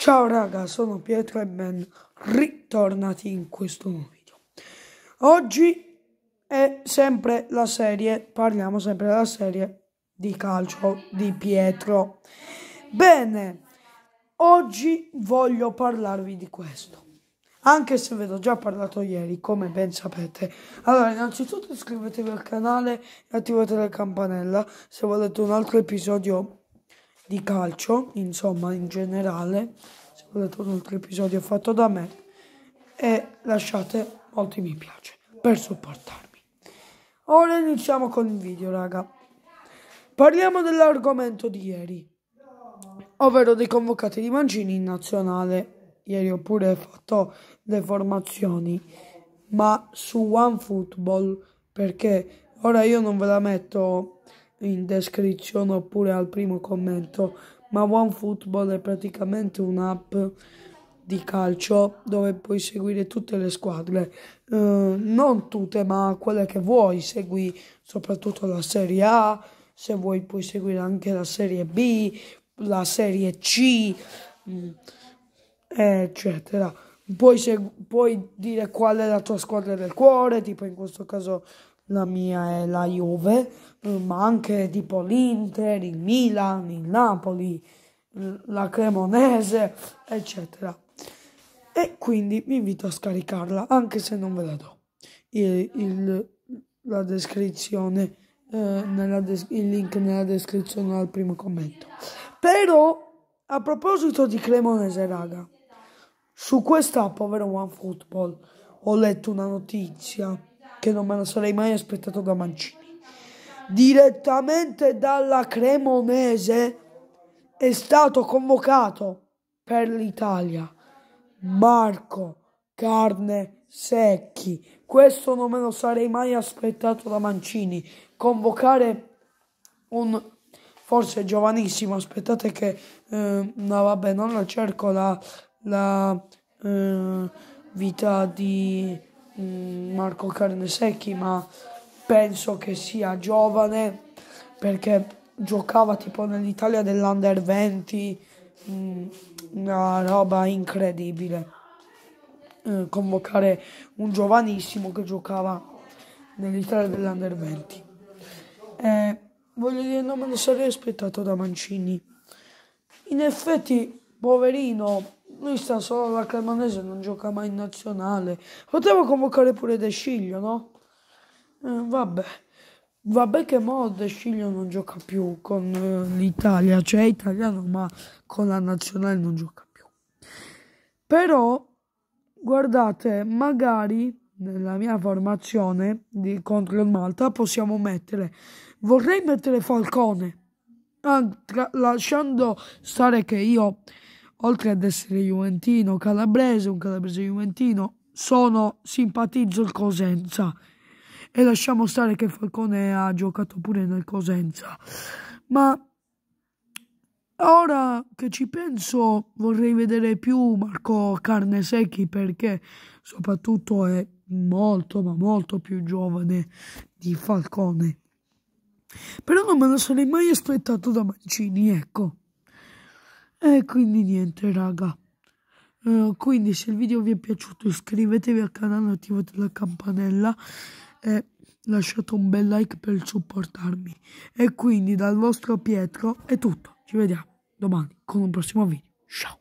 Ciao raga, sono Pietro e ben ritornati in questo nuovo video. Oggi è sempre la serie, parliamo sempre della serie di calcio di Pietro. Bene, oggi voglio parlarvi di questo. Anche se ve l'ho già parlato ieri, come ben sapete. Allora, innanzitutto iscrivetevi al canale e attivate la campanella se volete un altro episodio di calcio, insomma in generale, se volete un altro episodio fatto da me, e lasciate molti mi piace per supportarmi. Ora iniziamo con il video, raga. Parliamo dell'argomento di ieri, ovvero dei convocati di Mancini in nazionale. Ieri ho pure fatto le formazioni, ma su OneFootball, perché ora io non ve la metto in descrizione oppure al primo commento, ma OneFootball è praticamente un'app di calcio dove puoi seguire tutte le squadre, eh, non tutte ma quelle che vuoi, segui soprattutto la Serie A, se vuoi puoi seguire anche la Serie B, la Serie C, mm, eccetera. Puoi, segu- puoi dire qual è la tua squadra del cuore, tipo in questo caso la mia è la Juve, mm, ma anche tipo l'Inter, il Milan, il Napoli, mm, la Cremonese, eccetera. E quindi vi invito a scaricarla, anche se non ve la do. Il, il, la descrizione, eh, nella des- il link nella descrizione al primo commento. Però, a proposito di Cremonese, raga, su questa povera OneFootball ho letto una notizia che non me lo sarei mai aspettato da Mancini. Direttamente dalla Cremonese è stato convocato per l'Italia Marco Carne Secchi. Questo non me lo sarei mai aspettato da Mancini. Convocare un forse giovanissimo, aspettate che eh, no vabbè, non la cerco la, la eh, vita di Mm, Marco Carnesecchi, ma penso che sia giovane perché giocava tipo nell'Italia dell'Under 20, mm, una roba incredibile. Eh, convocare un giovanissimo che giocava nell'Italia dell'Under 20. Eh, voglio dire, non me ne sarei aspettato da Mancini. In effetti, poverino, lui sta solo alla Cremonese, non gioca mai in nazionale. Potevo convocare pure De Sciglio, no? Eh, vabbè. Vabbè che mo De Sciglio non gioca più con eh, l'Italia, cioè è italiano ma con la nazionale non gioca più. Però, guardate, magari nella mia formazione di, contro il Malta possiamo mettere, vorrei mettere Falcone, lasciando stare che io oltre ad essere juventino calabrese, un calabrese juventino, sono simpatizzo il Cosenza e lasciamo stare che Falcone ha giocato pure nel Cosenza. Ma ora che ci penso vorrei vedere più Marco Carnesecchi perché soprattutto è molto ma molto più giovane di Falcone. Però non me lo sarei mai aspettato da Mancini, ecco. E quindi niente raga. Uh, quindi se il video vi è piaciuto iscrivetevi al canale, attivate la campanella e lasciate un bel like per supportarmi. E quindi dal vostro Pietro è tutto. Ci vediamo domani con un prossimo video. Ciao!